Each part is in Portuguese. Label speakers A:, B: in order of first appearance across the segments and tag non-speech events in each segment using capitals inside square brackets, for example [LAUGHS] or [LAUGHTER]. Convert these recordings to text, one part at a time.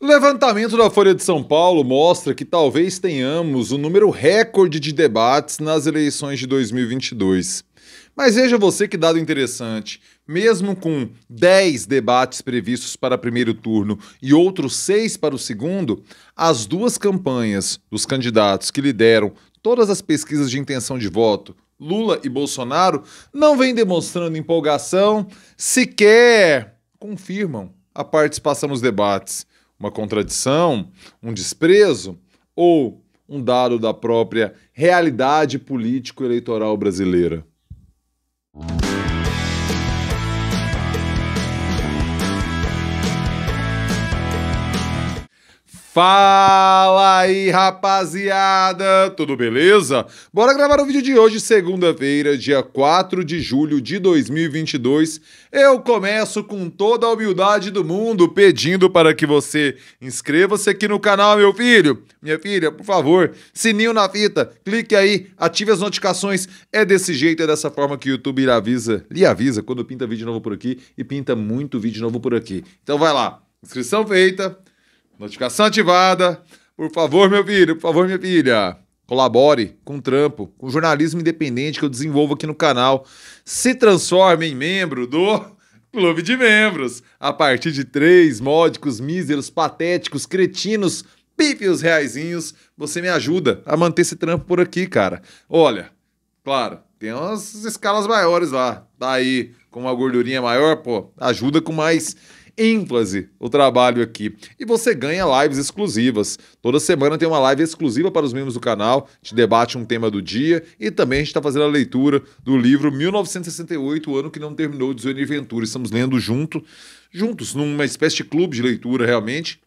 A: Levantamento da Folha de São Paulo mostra que talvez tenhamos o um número recorde de debates nas eleições de 2022. Mas veja você que dado interessante. Mesmo com 10 debates previstos para primeiro turno e outros 6 para o segundo, as duas campanhas dos candidatos que lideram todas as pesquisas de intenção de voto, Lula e Bolsonaro, não vêm demonstrando empolgação, sequer confirmam a participação nos debates uma contradição, um desprezo ou um dado da própria realidade político-eleitoral brasileira? Fala aí, rapaziada! Tudo beleza? Bora gravar o vídeo de hoje, segunda-feira, dia 4 de julho de 2022. Eu começo com toda a humildade do mundo pedindo para que você inscreva-se aqui no canal, meu filho. Minha filha, por favor, sininho na fita, clique aí, ative as notificações. É desse jeito, é dessa forma que o YouTube lhe avisa, lhe avisa quando pinta vídeo novo por aqui e pinta muito vídeo novo por aqui. Então vai lá, inscrição feita Notificação ativada. Por favor, meu filho, por favor, minha filha. Colabore com o trampo, com o jornalismo independente que eu desenvolvo aqui no canal. Se transforme em membro do Clube de Membros. A partir de três módicos, míseros, patéticos, cretinos, pífios reaisinhos, você me ajuda a manter esse trampo por aqui, cara. Olha, claro, tem umas escalas maiores lá. Tá aí com uma gordurinha maior, pô, ajuda com mais ênfase o trabalho aqui. E você ganha lives exclusivas. Toda semana tem uma live exclusiva para os membros do canal, a gente debate um tema do dia e também a gente está fazendo a leitura do livro 1968, o ano que não terminou de Zuene Ventura. Estamos lendo junto, juntos, numa espécie de clube de leitura realmente,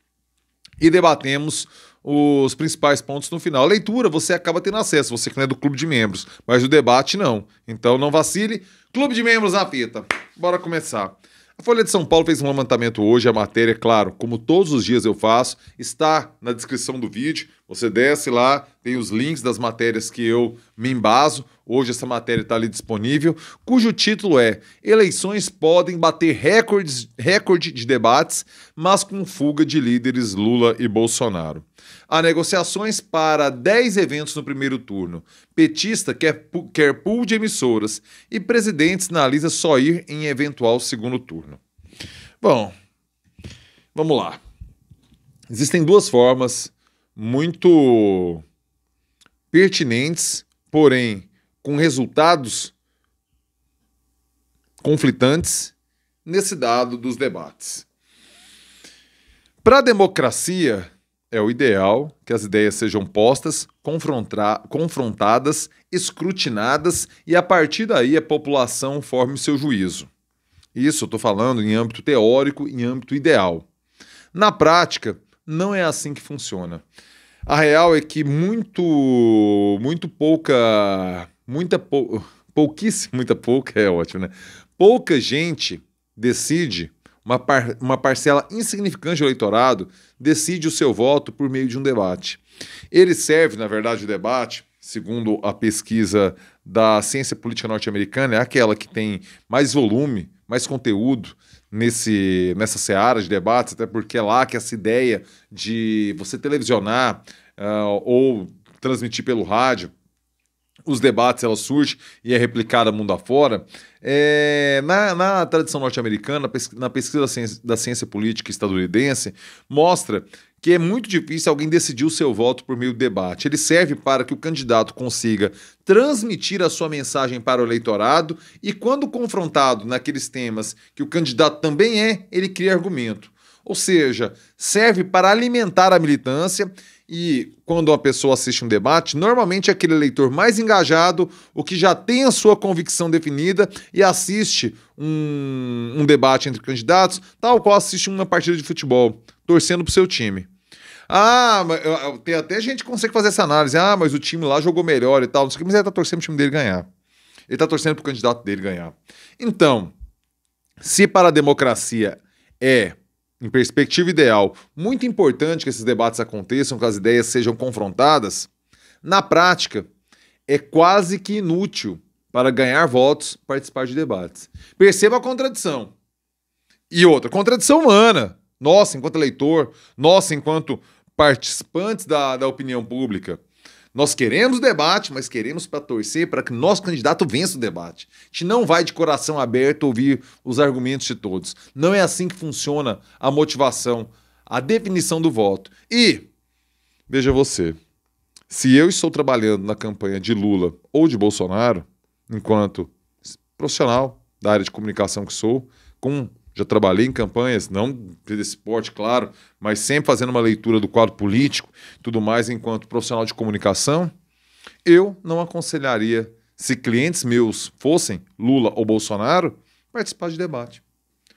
A: e debatemos os principais pontos no final. A leitura você acaba tendo acesso, você que não é do clube de membros, mas o debate não. Então não vacile. Clube de membros na fita. Bora começar. A Folha de São Paulo fez um levantamento hoje, a matéria, claro, como todos os dias eu faço, está na descrição do vídeo. Você desce lá, tem os links das matérias que eu me embaso. Hoje essa matéria está ali disponível, cujo título é Eleições podem bater recordes, recorde de debates, mas com fuga de líderes Lula e Bolsonaro. Há negociações para 10 eventos no primeiro turno. Petista quer, quer pool de emissoras e presidente sinaliza só ir em eventual segundo turno. Bom, vamos lá. Existem duas formas muito pertinentes, porém com resultados conflitantes nesse dado dos debates. Para a democracia, é o ideal que as ideias sejam postas, confrontadas, escrutinadas e a partir daí a população forme seu juízo. Isso eu estou falando em âmbito teórico, em âmbito ideal. Na prática, não é assim que funciona. A real é que muito, muito pouca, muita pou, pouquíssima, muita pouca [LAUGHS] é ótimo, né? Pouca gente decide uma, par uma parcela insignificante do eleitorado decide o seu voto por meio de um debate. Ele serve, na verdade, o debate, segundo a pesquisa da ciência política norte-americana, é aquela que tem mais volume, mais conteúdo nesse, nessa seara de debates, até porque é lá que essa ideia de você televisionar uh, ou transmitir pelo rádio os debates ela surge e é replicada mundo afora. É, na, na tradição norte-americana, na pesquisa da ciência, da ciência política estadunidense, mostra que é muito difícil alguém decidir o seu voto por meio de debate. Ele serve para que o candidato consiga transmitir a sua mensagem para o eleitorado e, quando confrontado naqueles temas que o candidato também é, ele cria argumento. Ou seja, serve para alimentar a militância e quando uma pessoa assiste um debate, normalmente é aquele eleitor mais engajado, o que já tem a sua convicção definida e assiste um, um debate entre candidatos, tal qual assiste uma partida de futebol, torcendo para o seu time. Ah, tem até gente que consegue fazer essa análise. Ah, mas o time lá jogou melhor e tal, não sei o que, mas ele está torcendo para o time dele ganhar. Ele está torcendo para o candidato dele ganhar. Então, se para a democracia é em perspectiva ideal, muito importante que esses debates aconteçam, que as ideias sejam confrontadas. Na prática, é quase que inútil para ganhar votos participar de debates. Perceba a contradição. E outra, contradição humana. Nossa, enquanto eleitor, nossa, enquanto participantes da, da opinião pública. Nós queremos debate, mas queremos para torcer para que nosso candidato vença o debate. A gente não vai de coração aberto ouvir os argumentos de todos. Não é assim que funciona a motivação, a definição do voto. E, veja você, se eu estou trabalhando na campanha de Lula ou de Bolsonaro, enquanto profissional da área de comunicação que sou, com já trabalhei em campanhas, não desse esporte, claro, mas sempre fazendo uma leitura do quadro político, tudo mais, enquanto profissional de comunicação, eu não aconselharia, se clientes meus fossem Lula ou Bolsonaro, participar de debate.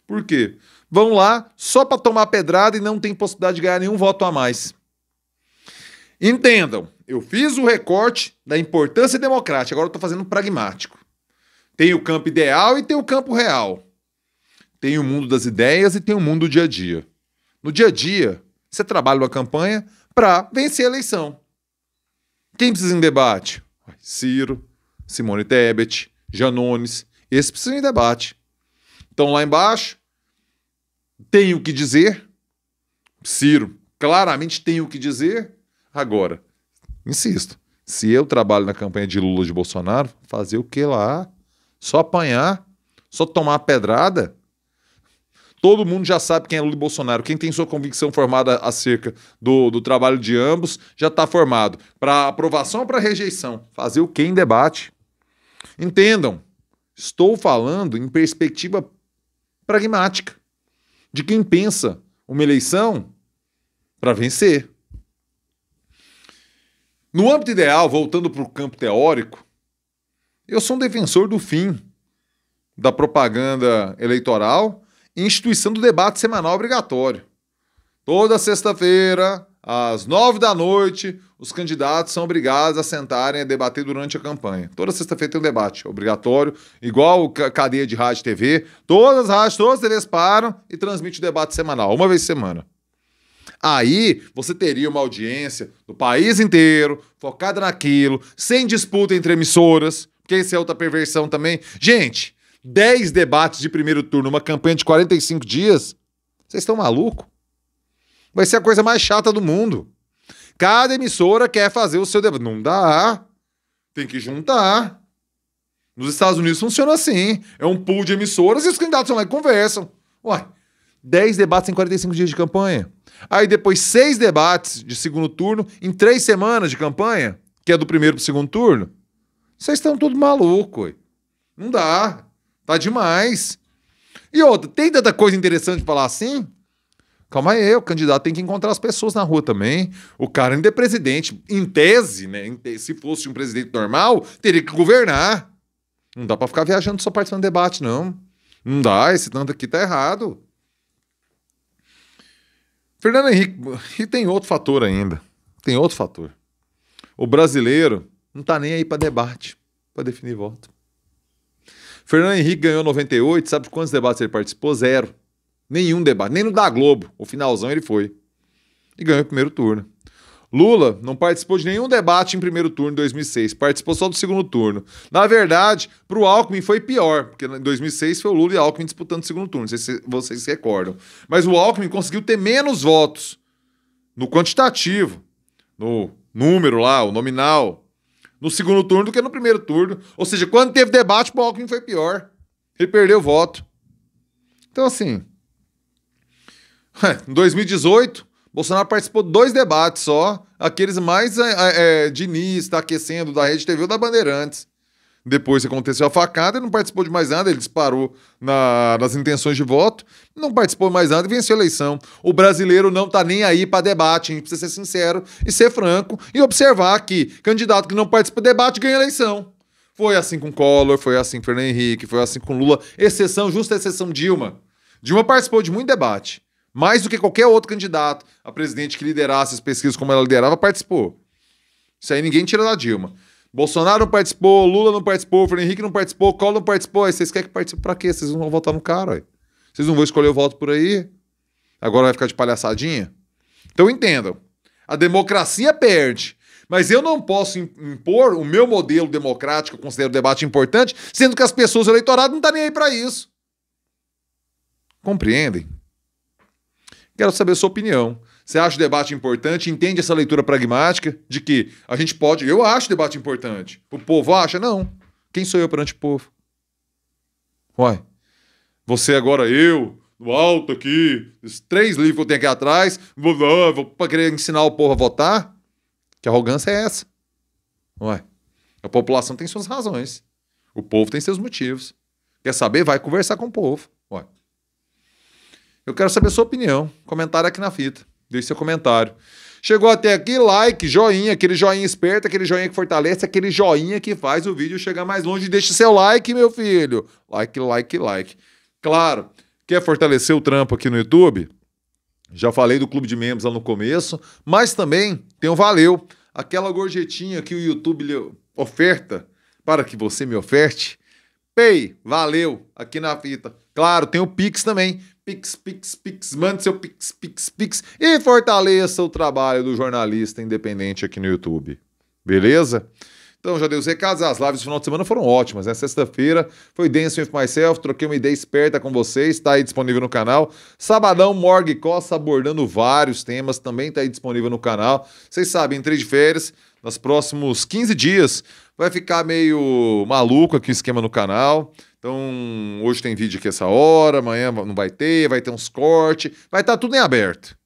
A: Por quê? Vão lá só para tomar pedrada e não tem possibilidade de ganhar nenhum voto a mais. Entendam, eu fiz o recorte da importância democrática, agora eu estou fazendo pragmático. Tem o campo ideal e tem o campo real. Tem o mundo das ideias e tem o mundo do dia a dia. No dia a dia, você trabalha uma campanha para vencer a eleição. Quem precisa em debate? Ciro, Simone Tebet, Janones. Esses precisam em debate. Então lá embaixo, tem o que dizer. Ciro, claramente tem o que dizer. Agora, insisto, se eu trabalho na campanha de Lula de Bolsonaro, fazer o que lá? Só apanhar? Só tomar pedrada? Todo mundo já sabe quem é Lula e Bolsonaro. Quem tem sua convicção formada acerca do, do trabalho de ambos já está formado. Para aprovação ou para rejeição? Fazer o que em debate? Entendam, estou falando em perspectiva pragmática de quem pensa uma eleição para vencer. No âmbito ideal, voltando para o campo teórico, eu sou um defensor do fim da propaganda eleitoral instituição do debate semanal obrigatório. Toda sexta-feira, às nove da noite, os candidatos são obrigados a sentarem a debater durante a campanha. Toda sexta-feira tem um debate obrigatório, igual cadeia de rádio e TV. Todas as rádios, todas as TVs param e transmitem o debate semanal, uma vez por semana. Aí você teria uma audiência do país inteiro, focada naquilo, sem disputa entre emissoras, porque isso é outra perversão também. Gente, 10 debates de primeiro turno, uma campanha de 45 dias, vocês estão maluco? Vai ser a coisa mais chata do mundo. Cada emissora quer fazer o seu debate. Não dá. Tem que juntar. Nos Estados Unidos funciona assim. É um pool de emissoras e os candidatos vão lá e conversam. Uai, 10 debates em 45 dias de campanha. Aí depois seis debates de segundo turno em três semanas de campanha, que é do primeiro para o segundo turno. Vocês estão tudo maluco. Ué. Não dá. Tá demais. E outra, tem tanta coisa interessante de falar assim? Calma aí, o candidato tem que encontrar as pessoas na rua também. O cara ainda é presidente. Em tese, né? Se fosse um presidente normal, teria que governar. Não dá para ficar viajando só participando de debate, não. Não dá, esse tanto aqui tá errado. Fernando Henrique, [LAUGHS] e tem outro fator ainda. Tem outro fator. O brasileiro não tá nem aí para debate, para definir voto. Fernando Henrique ganhou 98, sabe quantos debates ele participou? Zero. Nenhum debate, nem no da Globo. O finalzão ele foi. E ganhou o primeiro turno. Lula não participou de nenhum debate em primeiro turno em 2006, participou só do segundo turno. Na verdade, para o Alckmin foi pior, porque em 2006 foi o Lula e Alckmin disputando o segundo turno, não sei se vocês se recordam. Mas o Alckmin conseguiu ter menos votos no quantitativo, no número lá, o nominal, no segundo turno do que no primeiro turno. Ou seja, quando teve debate, o Alckmin foi pior. Ele perdeu o voto. Então, assim. [LAUGHS] Em 2018, Bolsonaro participou de dois debates só, aqueles mais é, é, é de NIS, tá aquecendo, da Rede TV ou da Bandeirantes. Depois aconteceu a facada, ele não participou de mais nada, ele disparou na, nas intenções de voto, não participou mais nada e venceu a eleição. O brasileiro não está nem aí para debate, a gente precisa ser sincero e ser franco e observar que candidato que não participa de debate ganha eleição. Foi assim com Collor, foi assim com Fernando Henrique, foi assim com Lula, exceção, justa exceção Dilma. Dilma participou de muito debate, mais do que qualquer outro candidato a presidente que liderasse as pesquisas como ela liderava, participou. Isso aí ninguém tira da Dilma. Bolsonaro não participou, Lula não participou, Fernando Henrique não participou, Collor não participou. Aí vocês querem que participe pra quê? Vocês não vão votar no cara. Aí. Vocês não vão escolher o voto por aí? Agora vai ficar de palhaçadinha? Então entendam. A democracia perde. Mas eu não posso impor o meu modelo democrático, eu considero o debate importante, sendo que as pessoas do eleitorado não estão tá nem aí para isso. Compreendem? Quero saber a sua opinião. Você acha o debate importante? Entende essa leitura pragmática de que a gente pode. Eu acho o debate importante. O povo acha? Não. Quem sou eu perante o povo? Uai. Você agora, eu, no alto aqui, os três livros que eu tenho aqui atrás, vou, vou, vou querer ensinar o povo a votar? Que arrogância é essa? Uai. A população tem suas razões. O povo tem seus motivos. Quer saber? Vai conversar com o povo. Uai. Eu quero saber a sua opinião. Comentário aqui na fita. Deixe seu comentário. Chegou até aqui, like, joinha, aquele joinha esperto, aquele joinha que fortalece, aquele joinha que faz o vídeo chegar mais longe. Deixe seu like, meu filho. Like, like, like. Claro, quer fortalecer o trampo aqui no YouTube? Já falei do clube de membros lá no começo, mas também tem o Valeu, aquela gorjetinha que o YouTube oferta para que você me oferte. Pay, valeu, aqui na fita. Claro, tem o Pix também. Pix, pix, pix, mande seu pix, pix, pix e fortaleça o trabalho do jornalista independente aqui no YouTube. Beleza? Então já dei os recados, as lives do final de semana foram ótimas, né? Sexta-feira foi Dance With Myself, troquei uma ideia esperta com vocês, está aí disponível no canal. Sabadão, Morgue Costa abordando vários temas, também está aí disponível no canal. Vocês sabem, entrei de férias, nos próximos 15 dias. Vai ficar meio maluco aqui o esquema no canal. Então, hoje tem vídeo aqui essa hora, amanhã não vai ter, vai ter uns cortes, vai estar tá tudo em aberto.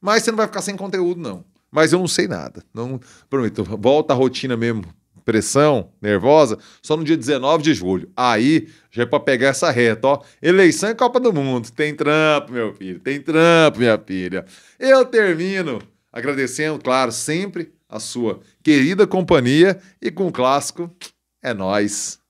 A: Mas você não vai ficar sem conteúdo, não. Mas eu não sei nada. Não, prometo, volta a rotina mesmo. Pressão, nervosa, só no dia 19 de julho. Aí já é pra pegar essa reta, ó. Eleição e Copa do Mundo. Tem trampo, meu filho. Tem trampo, minha filha. Eu termino agradecendo, claro, sempre a sua querida companhia e com o clássico é nós.